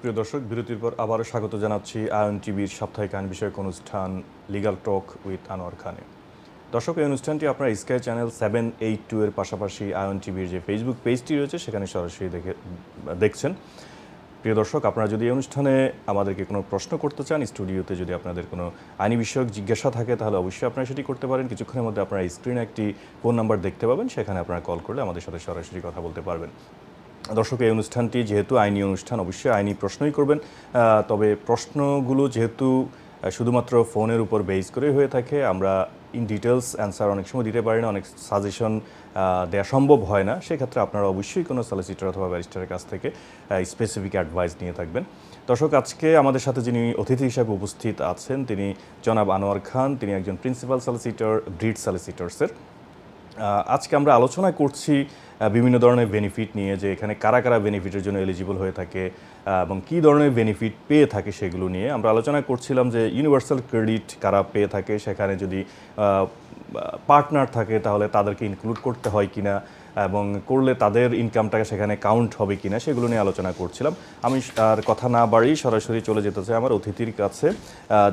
সুপ্রিয় দর্শক বিরতির পর আবারও স্বাগত জানাচ্ছি আয়ন টিভির সাপ্তাহিক আইন বিষয়ক অনুষ্ঠান লিগাল টক উইথ আনোয়ার খানে দর্শক এই অনুষ্ঠানটি আপনার Sky channel seven eight two এর পাশাপাশি আয়ন টিভির যে ফেসবুক পেজটি রয়েছে সেখানে সরাসরি দেখে দেখছেন প্রিয় দর্শক আপনারা যদি এই অনুষ্ঠানে আমাদেরকে কোনো প্রশ্ন করতে চান স্টুডিওতে যদি আপনাদের কোনো আইনি বিষয়ক জিজ্ঞাসা থাকে তাহলে অবশ্যই আপনারা সেটি করতে পারেন কিছুক্ষণের মধ্যে আপনারা স্ক্রিনে একটি ফোন নাম্বার দেখতে পাবেন সেখানে আপনারা কল করলে আমাদের সাথে সরাসরি কথা বলতে পারবেন দর্শক এই অনুষ্ঠানটি যেহেতু আইনি অনুষ্ঠান অবশ্যই আইনি প্রশ্নই করবেন তবে প্রশ্নগুলো যেহেতু শুধুমাত্র ফোনের উপর বেস করেই হয়ে থাকে আমরা ইন ডিটেলস অ্যান্সার অনেক সময় দিতে পারি না অনেক সাজেশন দেওয়া সম্ভব হয় না সেক্ষেত্রে আপনারা অবশ্যই কোনো সলিসিটার অথবা ব্যারিস্টারের কাছ থেকে স্পেসিফিক অ্যাডভাইস নিয়ে থাকবেন দর্শক আজকে আমাদের সাথে যিনি অতিথি হিসাবে উপস্থিত আছেন তিনি জনাব আনোয়ার খান তিনি একজন প্রিন্সিপাল সলিসিটার ব্রিড সলিসিটার্সের আজকে আমরা আলোচনা করছি বিভিন্ন ধরনের বেনিফিট নিয়ে যে এখানে কারা কারা বেনিফিটের জন্য এলিজিবল হয়ে থাকে এবং কী ধরনের বেনিফিট পেয়ে থাকে সেগুলো নিয়ে আমরা আলোচনা করছিলাম যে ইউনিভার্সাল ক্রেডিট কারা পেয়ে থাকে সেখানে যদি পার্টনার থাকে তাহলে তাদেরকে ইনক্লুড করতে হয় কিনা এবং করলে তাদের ইনকামটাকে সেখানে কাউন্ট হবে কিনা সেগুলো নিয়ে আলোচনা করছিলাম আমি আর কথা না বাড়ি সরাসরি চলে যেতে চাই আমার অতিথির কাছে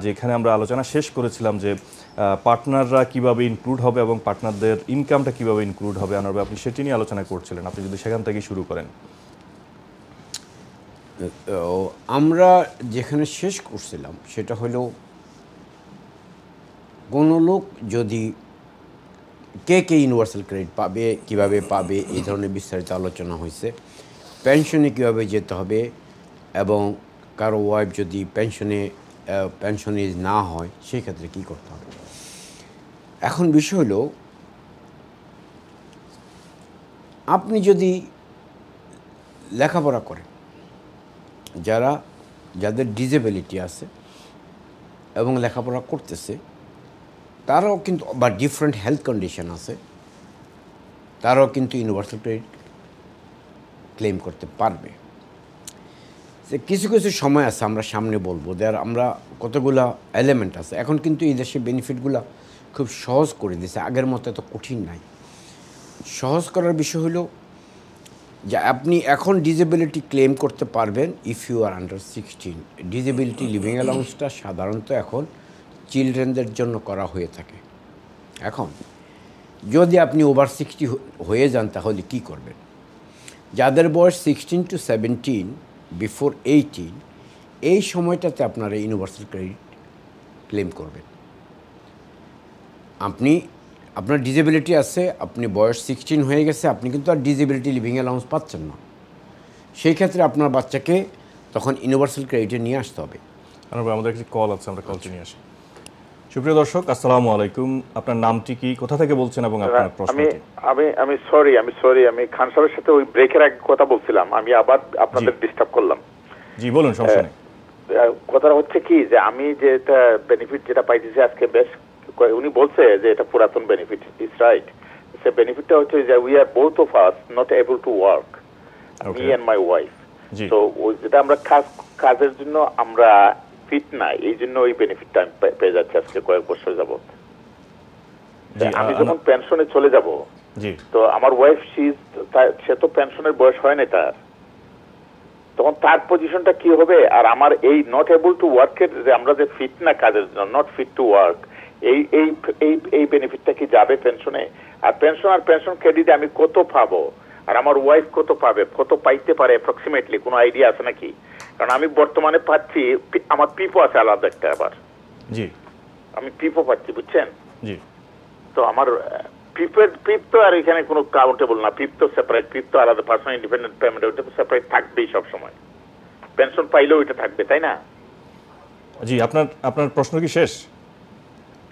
যেখানে আমরা আলোচনা শেষ করেছিলাম যে পার্টনাররা কিভাবে ইনক্লুড হবে এবং পার্টনারদের ইনকামটা কিভাবে ইনক্লুড হবে আনারবে আপনি সেটি নিয়ে আলোচনা করছিলেন আপনি যদি সেখান থেকে শুরু করেন আমরা যেখানে শেষ করছিলাম সেটা হলো কোনো লোক যদি কে কে ইউনিভার্সাল ক্রেডিট পাবে কিভাবে পাবে এই ধরনের বিস্তারিত আলোচনা হয়েছে পেনশনে কিভাবে যেতে হবে এবং কারো ওয়াইফ যদি পেনশনে পেনশনে না হয় সেই ক্ষেত্রে কি করতে হবে এখন বিষয় হলো আপনি যদি লেখাপড়া করেন যারা যাদের ডিজেবিলিটি আছে এবং লেখাপড়া করতেছে তারাও কিন্তু বা ডিফারেন্ট হেলথ কন্ডিশন আছে তারাও কিন্তু ইউনিভার্সাল ক্রেডিট ক্লেম করতে পারবে যে কিছু কিছু সময় আছে আমরা সামনে বলবো যে আমরা কতগুলা এলিমেন্ট আছে এখন কিন্তু এই দেশে বেনিফিটগুলো খুব সহজ করে দিয়েছে আগের মতো এত কঠিন নাই সহজ করার বিষয় হলো যে আপনি এখন ডিজেবিলিটি ক্লেম করতে পারবেন if you are under sixteen disability living অ্যালাউন্সটা সাধারণত এখন চিলড্রেনদের জন্য করা হয়ে থাকে এখন যদি আপনি ওভার সিক্সটি হয়ে যান তাহলে কি করবেন যাদের বয়স sixteen to seventeen before eighteen এই সময়টাতে আপনারা ইউনিভার্সাল ক্রেডিট ক্লেম করবেন আপনি আপনার ডিজেবিলিটি আছে আপনি বয়স সিক্সটিন হয়ে গেছে আপনি কিন্তু আর ডিজেবিলিটি লিভিং অ্যালাউন্স পাচ্ছেন না সেই ক্ষেত্রে আপনার বাচ্চাকে তখন ইউনিভার্সাল ক্রেডিটে নিয়ে আসতে হবে আমাদের একটি কল আছে আমরা কল আচ্ছা। নিয়ে আসি সুপ্রিয় দর্শক আসসালামু আলাইকুম আপনার নামটি কি কোথা থেকে বলছেন এবং আপনার প্রশ্ন আমি আমি আমি সরি আমি সরি আমি খান সাহেবের সাথে ওই ব্রেকের আগে কথা বলছিলাম আমি আবার আপনাদের ডিস্টার্ব করলাম জি বলুন সমস্যা নেই কথা হচ্ছে কি যে আমি যে এটা বেনিফিট যেটা পাইতেছি আজকে বেশ উনি বলছে যে এটা পুরাতন বেনিফিট ইজ রাইট সে বেনিফিটটা হচ্ছে যে we are both of us not able to work me and my wife তো যেটা আমরা কাজ কাজের জন্য আমরা ফিট না এই জন্য ওই বেনিফিটটা আমি পেয়ে যাচ্ছি আজকে কয়েক বছর যাবত আমি যখন পেনশনে চলে যাব তো আমার ওয়াইফ সে তো পেনশনের বয়স হয় না তার তখন তার পজিশনটা কি হবে আর আমার এই নট এবল টু ওয়ার্ক এর যে আমরা যে ফিট না কাজের জন্য নট ফিট টু ওয়ার্ক এই এই এই এই বেনিফিটটা কি যাবে পেনশনে আর পেনশন আর পেনশন ক্রেডিট আমি কত পাবো আর আমার ওয়াইফ কত পাবে কত পাইতে পারে অ্যাপ্রক্সিমেটলি কোনো আইডিয়া আছে নাকি কারণ আমি বর্তমানে পাচ্ছি আমার পিপো আছে আলাদা একটা আবার জি আমি পিপো পাচ্ছি বুঝছেন জি তো আমার পিপের পিপ তো আর এখানে কোনো কাউন্টেবল না পিপ তো সেপারেট পিপ তো আলাদা পার্সোনাল ইন্ডিপেন্ডেন্ট পেমেন্ট ওইটা তো সেপারেট থাকবেই সবসময় পেনশন পাইলেও ওইটা থাকবে তাই না জি আপনার আপনার প্রশ্ন কি শেষ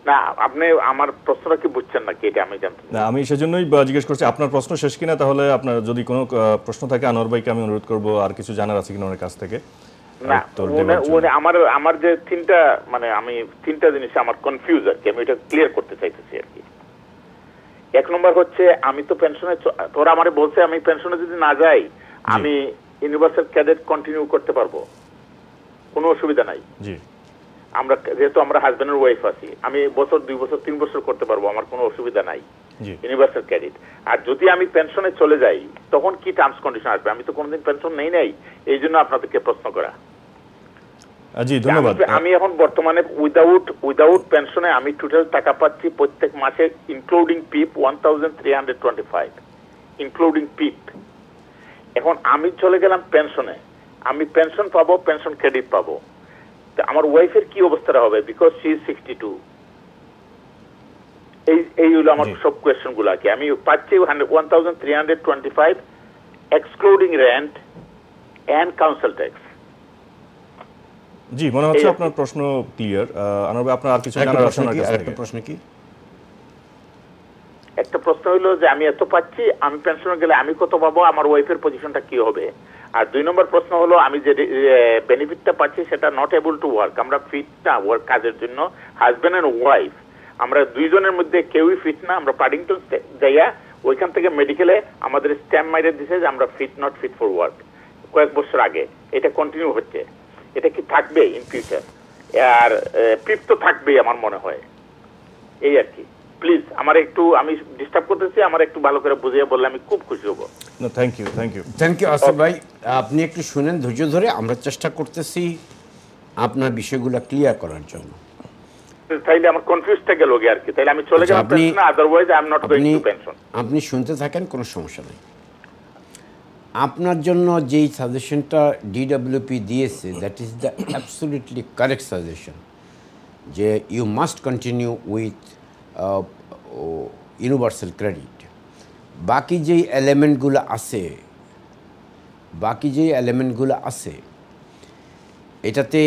না আপনি আমার প্রশ্নটা বুঝছেন না কি এটা আমি সেজন্যই জিজ্ঞেস করছি আপনার প্রশ্ন শেষ কিনা তাহলে আপনার যদি কোনো প্রশ্ন থাকে আনোয়ার ভাইকে আমি অনুরোধ করব আর কিছু জানার আছে কিনা ওনার কাছ থেকে আমার আমার যে তিনটা মানে আমি তিনটা জিনিস আমার কনফিউজ আর কি আমি এটা ক্লিয়ার করতে চাইতেছি আর কি এক নম্বর হচ্ছে আমি তো পেনশনে তোরা আমার বলছে আমি পেনশনে যদি না যাই আমি ইউনিভার্সাল ক্যাডেট কন্টিনিউ করতে পারবো কোনো অসুবিধা নাই জি আমরা যেহেতু আমরা হাজব্যান্ড ওয়াইফ আছি আমি বছর দুই বছর তিন বছর করতে পারবো আমার কোনো অসুবিধা নাই ইউনিভার্সাল ক্রেডিট আর যদি আমি পেনশনে চলে যাই তখন কি টার্মস কন্ডিশন আসবে আমি তো কোনোদিন পেনশন নেই নাই এই জন্য আপনাদেরকে প্রশ্ন করা আমি এখন বর্তমানে উইদাউট উইদাউট পেনশনে আমি টোটাল টাকা পাচ্ছি প্রত্যেক মাসে including PIP one thousand three hundred twenty five including PIP এখন আমি চলে গেলাম পেনশনে আমি পেনশন পাবো পেনশন ক্রেডিট পাবো আমার ওয়াইফের কি অবস্থাটা হবে because she is sixty two এই এই হলো আমার সব কোয়েশ্চেন গুলো কি আমি পাচ্ছি one thousand three hundred twenty five excluding rent and council tax জি মনে হচ্ছে আপনার প্রশ্ন ক্লিয়ার আনারবে আপনার আর কিছু জানার আছে নাকি প্রশ্ন কি একটা প্রশ্ন হলো যে আমি এত পাচ্ছি আমি পেনশন গেলে আমি কত পাবো আমার ওয়াইফের পজিশনটা কি হবে আর দুই নম্বর প্রশ্ন হলো আমি যে বেনিফিটটা পাচ্ছি সেটা নট এবল টু ওয়ার্ক আমরা ফিট না ওয়ার্ক কাজের জন্য হাজব্যান্ড অ্যান্ড ওয়াইফ আমরা দুইজনের মধ্যে কেউই ফিট না আমরা পাডিংটন যাইয়া ওইখান থেকে মেডিকেলে আমাদের স্ট্যাম্প মাইরে দিছে যে আমরা fit not fit for work কয়েক বছর আগে এটা কন্টিনিউ হচ্ছে এটা কি থাকবে ইন ফিউচার আর ফিট তো থাকবেই আমার মনে হয় এই আর কি প্লিজ আমার একটু আমি ডিস্টার্ব করতেছি আমার একটু ভালো করে বুঝিয়ে বললে আমি খুব খুশি হব না thank you thank you thank you Asif ভাই আপনি একটু শুনেন ধৈর্য ধরে আমরা চেষ্টা করতেছি আপনার বিষয়গুলো ক্লিয়ার করার জন্য তাইলে আমার কনফিউজটা গেল আর কি তাইলে আমি চলে আচ্ছা, গেলাম আপনি otherwise I am not going to pension আপনি শুনতে থাকেন কোনো সমস্যা নাই আপনার জন্য যেই সাজেশনটা ডিডব্লিউপি দিয়েছে that is the absolutely correct suggestion যে you must continue with universal credit বাকি যেই এলিমেন্টগুলো আছে বাকি যেই এলিমেন্টগুলো আছে এটাতে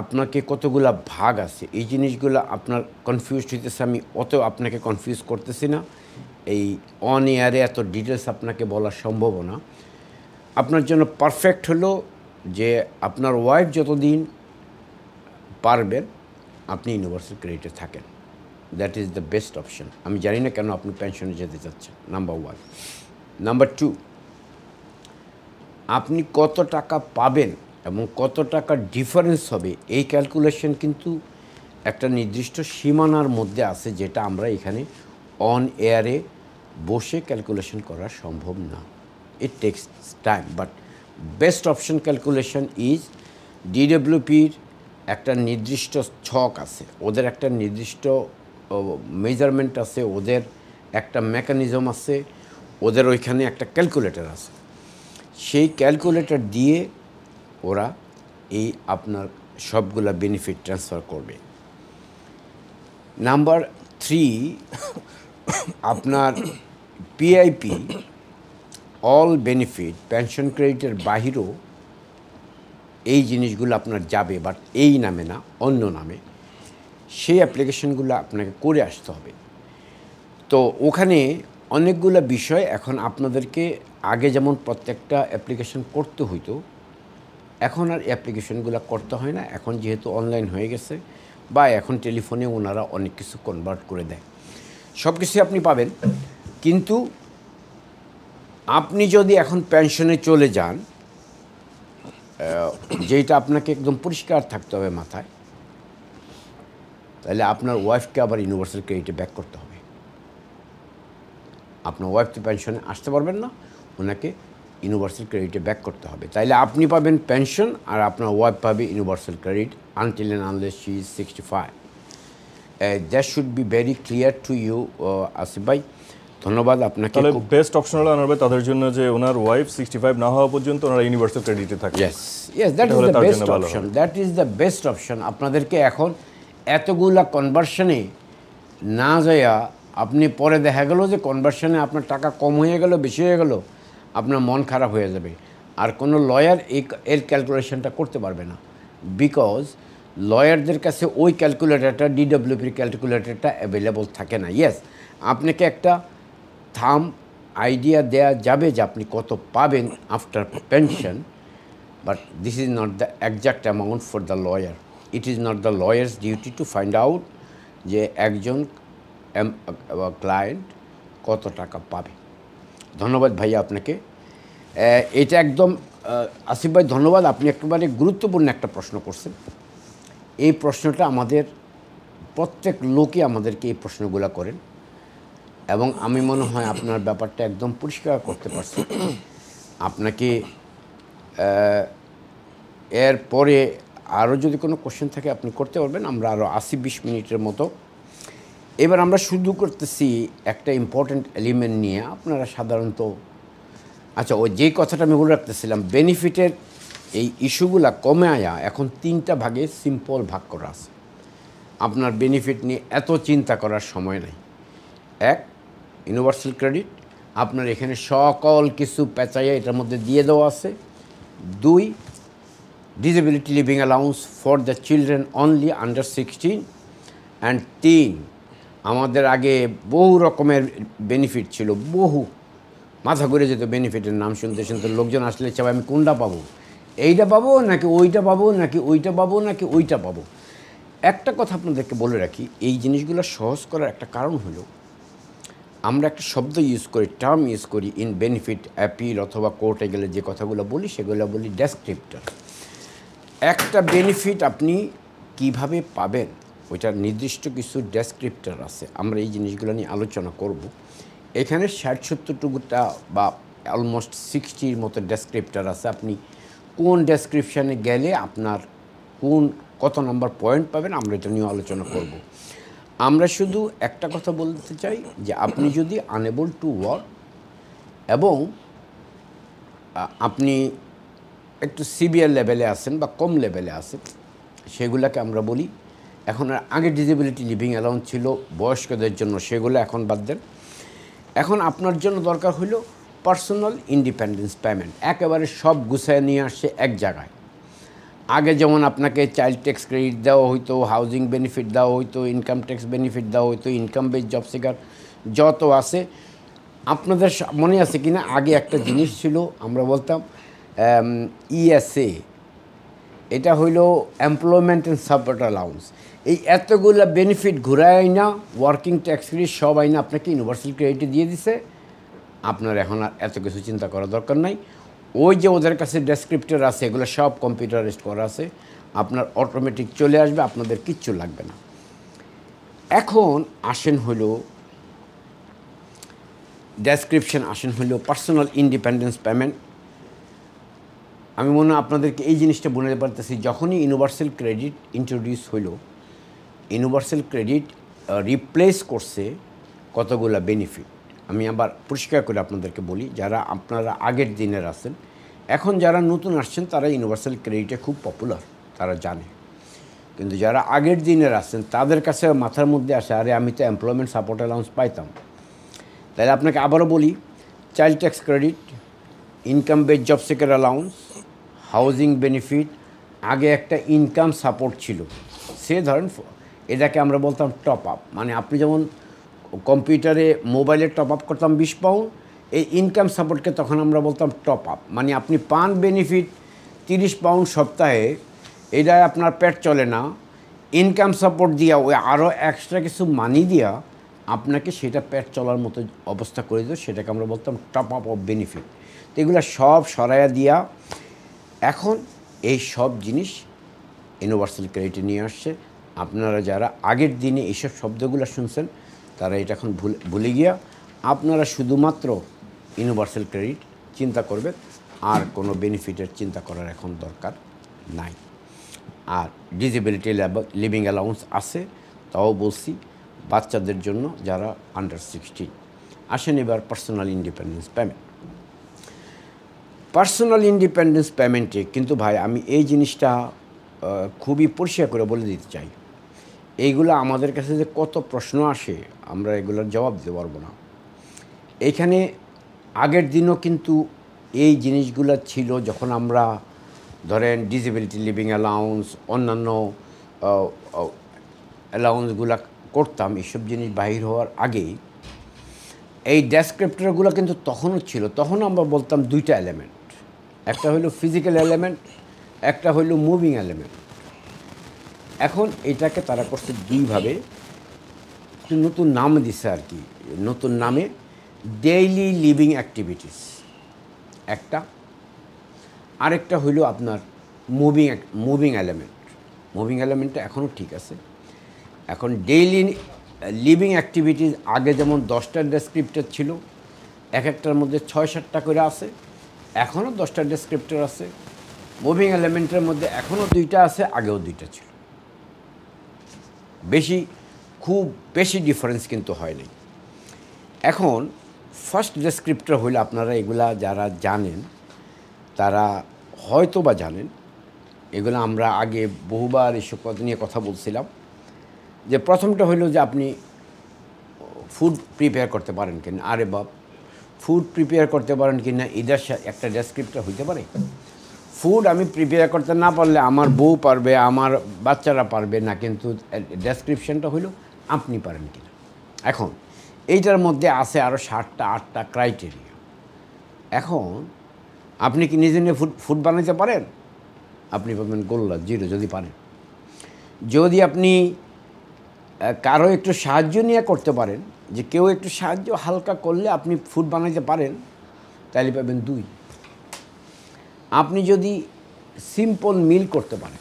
আপনাকে কতগুলা ভাগ আছে এই জিনিসগুলো আপনার কনফিউজ হইতেছে আমি অত আপনাকে কনফিউজ করতেছি না এই অন ইয়ারে এত ডিটেলস আপনাকে বলা সম্ভব না আপনার জন্য পারফেক্ট হলো যে আপনার ওয়াইফ যতদিন পারবেন আপনি ইউনিভার্সাল ক্রেডিটে থাকেন that is the best option আমি জানি না কেন আপনি পেনশনে যেতে চাচ্ছেন নাম্বার ওয়ান নাম্বার টু আপনি কত টাকা পাবেন এবং কত টাকা ডিফারেন্স হবে এই ক্যালকুলেশন কিন্তু একটা নির্দিষ্ট সীমানার মধ্যে আছে যেটা আমরা এখানে অন এয়ারে বসে ক্যালকুলেশন করা সম্ভব না it takes time but best option calculation is ডিডব্লিউপির একটা নির্দিষ্ট ছক আছে ওদের একটা নির্দিষ্ট মেজারমেন্ট আছে ওদের একটা মেকানিজম আছে ওদের ওইখানে একটা ক্যালকুলেটর আছে সেই ক্যালকুলেটর দিয়ে ওরা এই আপনার সবগুলা বেনিফিট ট্রান্সফার করবে নাম্বার থ্রি আপনার পিআইপি অল বেনিফিট পেনশন ক্রেডিটের বাহিরও এই জিনিসগুলো আপনার যাবে বাট এই নামে না অন্য নামে সেই অ্যাপ্লিকেশনগুলো আপনাকে করে আসতে হবে তো ওখানে অনেকগুলো বিষয় এখন আপনাদেরকে আগে যেমন প্রত্যেকটা অ্যাপ্লিকেশন করতে হইতো এখন আর অ্যাপ্লিকেশনগুলো করতে হয় না এখন যেহেতু অনলাইন হয়ে গেছে বা এখন টেলিফোনে ওনারা অনেক কিছু কনভার্ট করে দেয় সব কিছুই আপনি পাবেন কিন্তু আপনি যদি এখন পেনশনে চলে যান যেটা আপনাকে একদম পরিষ্কার থাকতে হবে মাথায় তাহলে আপনার ওয়াইফকে আবার ইউনিভার্সাল ক্রেডিটে ব্যাক করতে হবে আপনার ওয়াইফ তো পেনশনে আসতে পারবেন না ওনাকে ইউনিভার্সাল ক্রেডিটে ব্যাক করতে হবে তাইলে আপনি পাবেন পেনশন আর আপনার ওয়াইফ পাবে universal credit until and unless she is sixty five that should be very clear to you Asif ভাই ধন্যবাদ আপনাকে তাহলে বেস্ট অপশন হলো আনারবে তাদের জন্য যে ওনার ওয়াইফ সিক্সটি ফাইভ না হওয়া পর্যন্ত ওনারা ইউনিভার্সাল ক্রেডিটে থাকে yes yes that is the best option that is the best option আপনাদেরকে এখন এতগুলা কনভার্সনে না যাইয়া আপনি পরে দেখা গেল যে কনভার্সনে আপনার টাকা কম হয়ে গেল বেশি হয়ে গেল আপনার মন খারাপ হয়ে যাবে আর কোনো লয়ার এই এর ক্যালকুলেশনটা করতে পারবে না বিকজ লয়ারদের কাছে ওই ক্যালকুলেটারটা ডিডব্লিউপির ক্যালকুলেটারটা অ্যাভেলেবল থাকে না ইয়েস আপনাকে একটা থাম আইডিয়া দেয়া যাবে যে আপনি কত পাবেন after pension but this is not the exact amount for the lawyer it is not the lawyer's duty to find out যে একজন ক্লায়েন্ট কত টাকা পাবে ধন্যবাদ ভাই আপনাকে এটা একদম আসিফ ভাই ধন্যবাদ আপনি একেবারে গুরুত্বপূর্ণ একটা প্রশ্ন করছেন এই প্রশ্নটা আমাদের প্রত্যেক লোকই আমাদেরকে এই প্রশ্নগুলো করেন এবং আমি মনে হয় আপনার ব্যাপারটা একদম পরিষ্কার করতে পারছি আপনাকে এরপরে আরও যদি কোনো কোশ্চেন থাকে আপনি করতে পারবেন আমরা আরও আশি বিশ মিনিটের মতো এবার আমরা শুধু করতেছি একটা ইম্পর্ট্যান্ট এলিমেন্ট নিয়ে আপনারা সাধারণত আচ্ছা ওই যে কথাটা আমি বলে রাখতেছিলাম বেনিফিটের এই ইস্যুগুলা কমে আয়া এখন তিনটা ভাগে সিম্পল ভাগ করা আছে আপনার বেনিফিট নিয়ে এত চিন্তা করার সময় নেই এক ইউনিভার্সাল ক্রেডিট আপনার এখানে সকল কিছু পেঁচাইয়া এটার মধ্যে দিয়ে দেওয়া আছে দুই disability living allowance for the children only under 16 and তিন আমাদের আগে বহু রকমের বেনিফিট ছিল বহু মাথা ঘুরে যেত বেনিফিটের নাম শুনতে শুনতে লোকজন আসলে চাপ আমি কোনটা পাবো এইটা পাবো নাকি ওইটা পাবো নাকি ওইটা পাবো নাকি ওইটা পাবো একটা কথা আপনাদেরকে বলে রাখি এই জিনিসগুলো সহজ করার একটা কারণ হলো আমরা একটা শব্দ ইউজ করি টার্ম ইউজ করি ইন বেনিফিট অ্যাপিল অথবা কোর্টে গেলে যে কথাগুলো বলি সেগুলো বলি ডেসক্রিপ্টার একটা বেনিফিট আপনি কিভাবে পাবেন ওইটার নির্দিষ্ট কিছু ডেসক্রিপ্টার আছে আমরা এই জিনিসগুলো নিয়ে আলোচনা করব এখানে ষাট সত্তরটুকুটা বা অলমোস্ট সিক্সটির মতো ডেসক্রিপ্টার আছে আপনি কোন ডেসক্রিপশানে গেলে আপনার কোন কত নম্বর পয়েন্ট পাবেন আমরা এটা নিয়ে আলোচনা করব আমরা শুধু একটা কথা বলতে চাই যে আপনি যদি আনেবল টু ওয়ার্ক এবং আপনি একটু সিভিয়ার লেভেলে আছেন বা কম লেভেলে আছেন সেগুলোকে আমরা বলি এখন আর আগে ডিজেবিলিটি লিভিং অ্যালাউন্স ছিল বয়স্কদের জন্য সেগুলো এখন বাদ দেন এখন আপনার জন্য দরকার হইল পার্সোনাল ইন্ডিপেন্ডেন্স পেমেন্ট একেবারে সব গুছায় নিয়ে আসছে এক জায়গায় আগে যেমন আপনাকে চাইল্ড ট্যাক্স ক্রেডিট দেওয়া হইতো হাউজিং বেনিফিট দেওয়া হইতো ইনকাম ট্যাক্স বেনিফিট দেওয়া হইতো ইনকাম বেস জব সিকার যত আছে আপনাদের মনে আছে কিনা আগে একটা জিনিস ছিল আমরা বলতাম ইএসএ e এটা হইল এমপ্লয়মেন্ট অ্যান্ড সাপোর্ট অ্যালাউন্স এই এতগুলো বেনিফিট ঘুরায় না ওয়ার্কিং ট্যাক্স ক্রেডিট সব আইনা আপনাকে ইউনিভার্সাল ক্রেডিট দিয়ে দিছে আপনার এখন আর এত কিছু চিন্তা করার দরকার নাই ওই যে ওদের কাছে ডেসক্রিপ্টার আছে এগুলো সব কম্পিউটারাইজড করা আছে আপনার অটোমেটিক চলে আসবে আপনাদের কিচ্ছু লাগবে না এখন আসেন হইল ডেসক্রিপশন আসেন হইল পার্সোনাল ইন্ডিপেন্ডেন্স পেমেন্ট আমি মনে হয় আপনাদেরকে এই জিনিসটা বলে পারতেছি যখনই ইউনিভার্সাল ক্রেডিট ইন্ট্রোডিউস হইল ইউনিভার্সাল ক্রেডিট রিপ্লেস করছে কতগুলো বেনিফিট আমি আবার পরিষ্কার করে আপনাদেরকে বলি যারা আপনারা আগের দিনের আছেন এখন যারা নতুন আসছেন তারা ইউনিভার্সাল ক্রেডিটে খুব পপুলার তারা জানে কিন্তু যারা আগের দিনের আছেন তাদের কাছে মাথার মধ্যে আসে আরে আমি তো এমপ্লয়মেন্ট সাপোর্ট অ্যালাউন্স পাইতাম তাহলে আপনাকে আবারও বলি child tax credit income base job seeker allowance housing benefit আগে একটা ইনকাম সাপোর্ট ছিল সে ধরেন এটাকে আমরা বলতাম টপ আপ মানে আপনি যেমন কম্পিউটারে মোবাইলে টপ আপ করতাম বিশ পাউন্ড এই ইনকাম সাপোর্টকে তখন আমরা বলতাম টপ আপ মানে আপনি পান বেনিফিট তিরিশ পাউন্ড সপ্তাহে এটা আপনার পেট চলে না ইনকাম সাপোর্ট দিয়া ওই আরও এক্সট্রা কিছু মানি দিয়া আপনাকে সেটা পেট চলার মতো অবস্থা করে দিত সেটাকে আমরা বলতাম টপ আপ অফ বেনিফিট তো এগুলো সব সরাইয়া দিয়া এখন এই সব জিনিস ইউনিভার্সাল ক্রেডিটে নিয়ে আসছে আপনারা যারা আগের দিনে এইসব শব্দগুলো শুনছেন তারা এটা এখন ভুলে গিয়া আপনারা শুধুমাত্র ইউনিভার্সাল ক্রেডিট চিন্তা করবেন আর কোনো বেনিফিটের চিন্তা করার এখন দরকার নাই আর ডিজেবিলিটি লিভিং অ্যালাউন্স আছে তাও বলছি বাচ্চাদের জন্য যারা আন্ডার সিক্সটিন আসেন এবার personal independence payment personal independence পেমেন্টে কিন্তু ভাই আমি এই জিনিসটা খুবই পরিষ্কার করে বলে দিতে চাই এইগুলো আমাদের কাছে যে কত প্রশ্ন আসে আমরা এগুলোর জবাব দিতে পারবো না এখানে আগের দিনও কিন্তু এই জিনিসগুলো ছিল যখন আমরা ধরেন ডিসেবিলিটি লিভিং অ্যালাউন্স অন্যান্য অ্যালাউন্সগুলো করতাম এসব জিনিস বাহির হওয়ার আগেই এই ডেসক্রিপ্টরগুলো কিন্তু তখনও ছিল তখন আমরা বলতাম দুইটা এলিমেন্ট একটা হইল ফিজিক্যাল এলিমেন্ট একটা হইল মুভিং এলিমেন্ট এখন এটাকে তারা করছে দুইভাবে একটু নতুন নাম দিছে আর কি নতুন নামে ডেইলি লিভিং অ্যাক্টিভিটিস একটা আরেকটা হইলো আপনার মুভিং মুভিং এলিমেন্ট মুভিং এলিমেন্টটা এখনও ঠিক আছে এখন ডেইলি লিভিং অ্যাক্টিভিটিস আগে যেমন দশটা ডেসক্রিপ্টার ছিল এক একটার মধ্যে ছয় সাতটা করে আছে এখনও দশটা ডেসক্রিপ্টর আছে মুভিং এলিমেন্টের মধ্যে এখনও দুইটা আছে আগেও দুইটা ছিল বেশি খুব বেশি ডিফারেন্স কিন্তু হয় নাই এখন ফার্স্ট ডেসক্রিপ্টর হইলে আপনারা এগুলা যারা জানেন তারা হয়তো বা জানেন এগুলো আমরা আগে বহুবার এসব কথা নিয়ে কথা বলছিলাম যে প্রথমটা হইল যে আপনি ফুড প্রিপেয়ার করতে পারেন কিনা আরে বাপ ফুড প্রিপেয়ার করতে পারেন কি না এটার একটা ডেসক্রিপ্টটা হইতে পারে ফুড আমি প্রিপেয়ার করতে না পারলে আমার বউ পারবে আমার বাচ্চারা পারবে না কিন্তু ডেসক্রিপশানটা হইল আপনি পারেন কি না এখন এইটার মধ্যে আছে আরও ষাটটা আটটা ক্রাইটেরিয়া এখন আপনি কি নিজে নিয়ে ফুড ফুড বানাইতে পারেন আপনি পাবেন গোল্লা জিরো যদি পারেন যদি আপনি কারো একটু সাহায্য নিয়ে করতে পারেন যে কেউ একটু সাহায্য হালকা করলে আপনি ফুড বানাইতে পারেন তাহলে পাবেন দুই আপনি যদি সিম্পল মিল করতে পারেন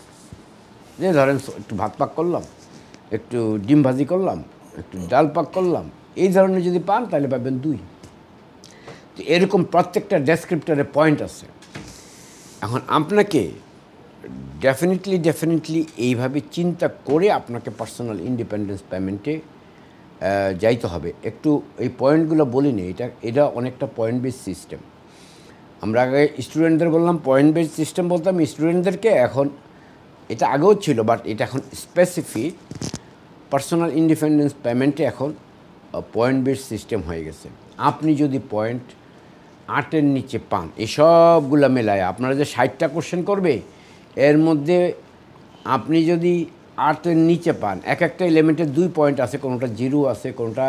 যে ধরেন একটু ভাত পাক করলাম একটু ডিম ভাজি করলাম একটু ডাল পাক করলাম এই ধরনের যদি পান তাহলে পাবেন দুই তো এরকম প্রত্যেকটা ডেসক্রিপ্টারে পয়েন্ট আছে এখন আপনাকে ডেফিনেটলি ডেফিনেটলি এইভাবে চিন্তা করে আপনাকে পার্সোনাল ইন্ডিপেন্ডেন্স পেমেন্টে যাইতে হবে একটু এই পয়েন্টগুলো বলিনি এটা এটা অনেকটা পয়েন্ট বেস সিস্টেম আমরা আগে স্টুডেন্টদের বললাম পয়েন্ট বেস সিস্টেম বলতাম স্টুডেন্টদেরকে এখন এটা আগেও ছিল বাট এটা এখন স্পেসিফিক পার্সোনাল ইন্ডিপেন্ডেন্স পেমেন্টে এখন পয়েন্ট বেস সিস্টেম হয়ে গেছে আপনি যদি পয়েন্ট আটের নিচে পান এসবগুলো মেলায় আপনারা যে ষাটটা কোশ্চেন করবে এর মধ্যে আপনি যদি আর্থের নিচে পান এক একটা এলিমেন্টের দুই পয়েন্ট আছে কোনোটা জিরো আছে কোনোটা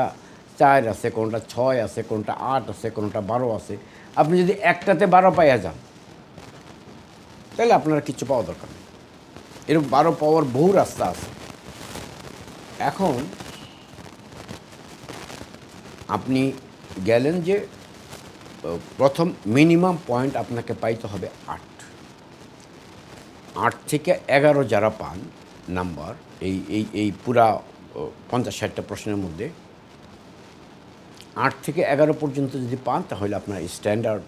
চার আছে কোনোটা ছয় আছে কোনোটা আট আছে কোনোটা বারো আছে আপনি যদি একটাতে বারো পাইয়া যান তাহলে আপনার কিছু পাওয়া দরকার নেই এরকম বারো পাওয়ার বহু রাস্তা আছে এখন আপনি গেলেন যে প্রথম মিনিমাম পয়েন্ট আপনাকে পাইতে হবে আট আট থেকে এগারো যারা পান নাম্বার এই এই এই পুরা পঞ্চাশ ষাটটা প্রশ্নের মধ্যে আট থেকে এগারো পর্যন্ত যদি পান তাহলে আপনার স্ট্যান্ডার্ড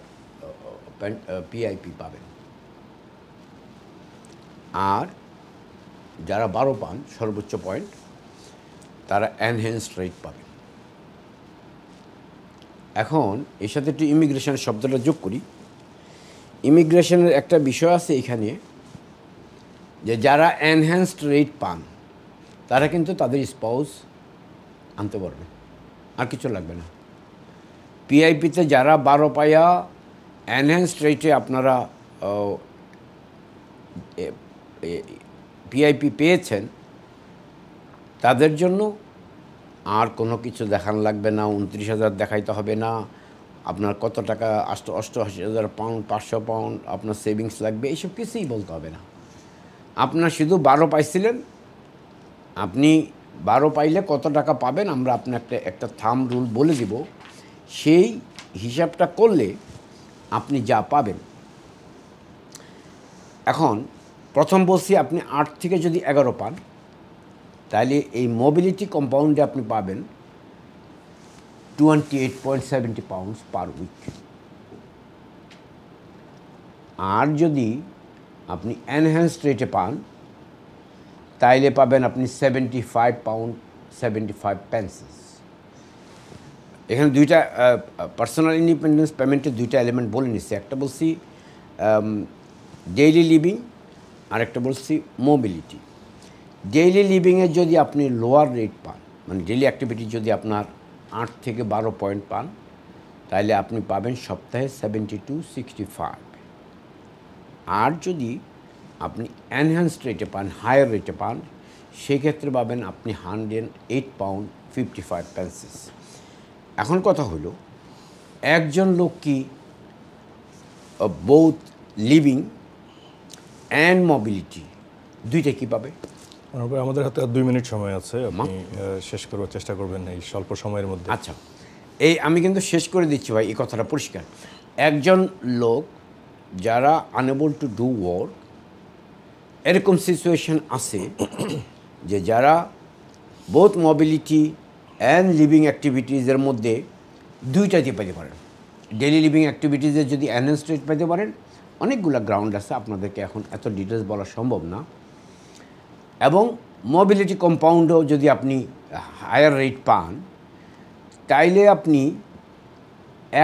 পিআইপি পাবেন আর যারা বারো পান সর্বোচ্চ পয়েন্ট তারা এনহ্যান্স রেট পাবেন এখন এর সাথে একটু ইমিগ্রেশন শব্দটা যোগ করি ইমিগ্রেশনের একটা বিষয় আছে এখানে যে যারা এনহ্যান্সড রেট পান তারা কিন্তু তাদের স্পাউস আনতে পারবে আর কিছু লাগবে না পিআইপিতে যারা বারো পায়া এনহ্যান্সড রেটে আপনারা পিআইপি পেয়েছেন তাদের জন্য আর কোনো কিছু দেখান লাগবে না উনত্রিশ হাজার দেখাইতে হবে না আপনার কত টাকা অষ্ট অষ্টআশি হাজার পাউন্ড পাঁচশো পাউন্ড আপনার সেভিংস লাগবে এইসব কিছুই বলতে হবে না আপনার শুধু বারো পাইছিলেন আপনি বারো পাইলে কত টাকা পাবেন আমরা আপনাকে একটা থাম রুল বলে দিব সেই হিসাবটা করলে আপনি যা পাবেন এখন প্রথম বলছি আপনি আট থেকে যদি এগারো পান তাহলে এই মোবিলিটি কম্পাউন্ডে আপনি পাবেন twenty eight point seventy pounds per week আর যদি আপনি এনহ্যান্সড রেটে পান তাইলে পাবেন আপনি seventy five pound seventy five pences এখানে দুইটা পার্সোনাল ইন্ডিপেন্ডেন্স পেমেন্টের দুইটা এলিমেন্ট বলে নিচ্ছি একটা বলছি ডেইলি লিভিং আর একটা বলছি মোবিলিটি ডেইলি লিভিংয়ের যদি আপনি লোয়ার রেট পান মানে ডেইলি অ্যাক্টিভিটি যদি আপনার আট থেকে বারো পয়েন্ট পান তাহলে আপনি পাবেন সপ্তাহে সেভেন্টি টু সিক্সটি ফাইভ আর যদি আপনি অ্যানহ্যান্সড রেটে পান হায়ার রেটে পান সেক্ষেত্রে পাবেন আপনি hundred eight pound fifty five pences এখন কথা হলো একজন লোক কি বোথ লিভিং অ্যান্ড মোবিলিটি দুইটা কি পাবে আমাদের হাতে দুই মিনিট সময় আছে আপনি শেষ করার চেষ্টা করবেন এই স্বল্প সময়ের মধ্যে আচ্ছা এই আমি কিন্তু শেষ করে দিচ্ছি ভাই এই কথাটা পরিষ্কার একজন লোক যারা আনেবল টু ডু ওয়ার্ক এরকম সিচুয়েশন আছে যে যারা বোথ মোবিলিটি অ্যান্ড লিভিং অ্যাক্টিভিটিসের মধ্যে দুইটা দিয়ে পেতে পারেন ডেলি লিভিং অ্যাক্টিভিটিসে যদি অ্যানহেন্স রেট পেতে পারেন অনেকগুলো গ্রাউন্ড আছে আপনাদেরকে এখন এত ডিটেলস বলা সম্ভব না এবং মোবিলিটি কম্পাউন্ডও যদি আপনি হায়ার রেট পান তাইলে আপনি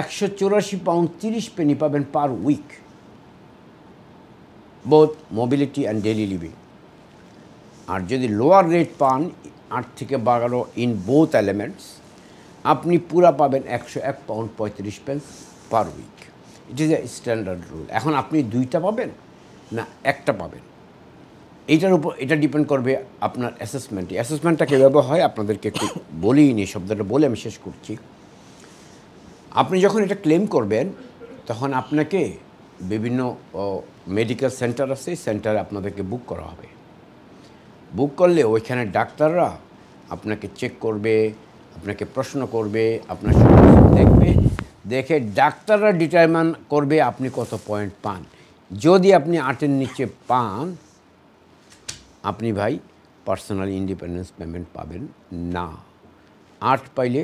একশো চুরাশি পাউন্ড তিরিশ পেনি পাবেন per week both mobility and daily living. আর যদি লোয়ার রেট পান আট থেকে বারো ইন বোথ এলিমেন্টস আপনি পুরা পাবেন একশো এক পাউন্ড পঁয়ত্রিশ pence per week it is a standard rule এখন আপনি দুইটা পাবেন না একটা পাবেন এইটার উপর এটা ডিপেন্ড করবে আপনার অ্যাসেসমেন্টে অ্যাসেসমেন্টটা কীভাবে হয় আপনাদেরকে একটু বলিনি শব্দটা বলে আমি শেষ করছি আপনি যখন এটা ক্লেম করবেন তখন আপনাকে বিভিন্ন মেডিকেল সেন্টার আছে সেন্টারে আপনাদেরকে বুক করা হবে বুক করলে ওইখানে ডাক্তাররা আপনাকে চেক করবে আপনাকে প্রশ্ন করবে আপনার দেখবে দেখে ডাক্তাররা ডিটারমান করবে আপনি কত পয়েন্ট পান যদি আপনি আটের নিচে পান আপনি ভাই পার্সোনাল ইন্ডিপেন্ডেন্স পেমেন্ট পাবেন না আট পাইলে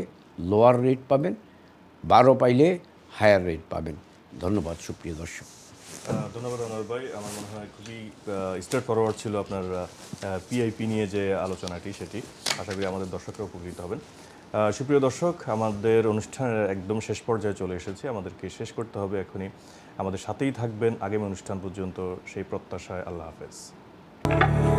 লোয়ার রেট পাবেন বারো পাইলে হায়ার রেট পাবেন ধন্যবাদ সুপ্রিয় দর্শক ধন্যবাদ অনুর ভাই আমার মনে হয় খুবই স্টার্ট ফরওয়ার্ড ছিল আপনার পিআইপি নিয়ে যে আলোচনাটি সেটি আশা করি আমাদের দর্শকরা উপকৃত হবেন সুপ্রিয় দর্শক আমাদের অনুষ্ঠানের একদম শেষ পর্যায়ে চলে এসেছি আমাদেরকে শেষ করতে হবে এখনই আমাদের সাথেই থাকবেন আগামী অনুষ্ঠান পর্যন্ত সেই প্রত্যাশায় আল্লাহ হাফেজ